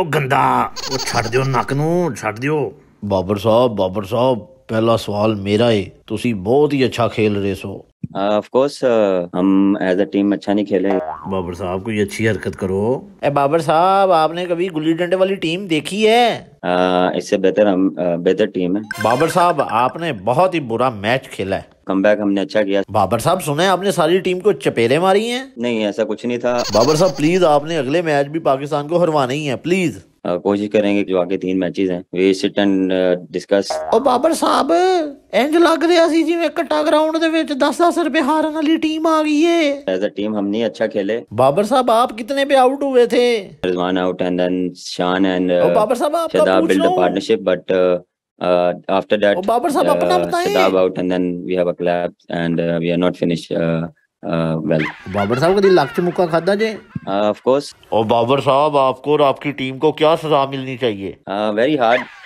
ਉਹ ਗੰਦਾ ਉਹ ਛੱਡ ਦਿਓ ਨੱਕ ਨੂੰ ਛੱਡ ਦਿਓ ਬਾਬਰ ਸਾਹਿਬ ਬਾਬਰ ਸਾਹਿਬ ਤੁਸੀਂ ਬਹੁਤ ਹੀ ਅੱਛਾ ਖੇਲ ਰਹੇ ਸੋ आपने कभी गुल्ली डंडे वाली टीम देखी है uh, इससे बेहतर हम बेहतर uh, टीम है बाबर साहब आपने बहुत ही बुरा मैच खेला है कम हमने अच्छा किया बाबर साहब सुने आपने सारी टीम को चपेरे मारी हैं नहीं ऐसा कुछ नहीं था बाबर साहब प्लीज आपने अगले मैच भी पाकिस्तान को हरवाना ही है प्लीज हाँ, कोशिश करेंगे जो आगे तीन मैचेस हैं we sit and discuss O Babar साहब ਸਾਹਿਬ लग रहा सी जी ਜਿਵੇਂ कटा ग्राउंड ਦੇ ਵਿੱਚ 10-10 ਰੁਪਏ ਹਾਰਨ ਵਾਲੀ ਟੀਮ ਆ ਗਈ ਏ ਐਜ਼ ਅ ਟੀਮ ਹਮ ਨਹੀਂ ਅੱਛਾ ਖੇਲੇ ਬਾਬਰ ਸਾਹਿਬ ਆਪ ਕਿਤਨੇ पे आउट हुए थे Rizwan out and then Shan and O Babar साहब आपका पूछ रहा हूं build partnership but uh, after that oh, Babar sahab, uh, Shadab out and then we have a collapse and uh, we are not finished uh, uh, well Babar साहब कभी लाखची मुक्का खादा जे of course और बाबर साहब आपको और आपकी टीम को क्या सजा मिलनी चाहिए वेरी हार्ड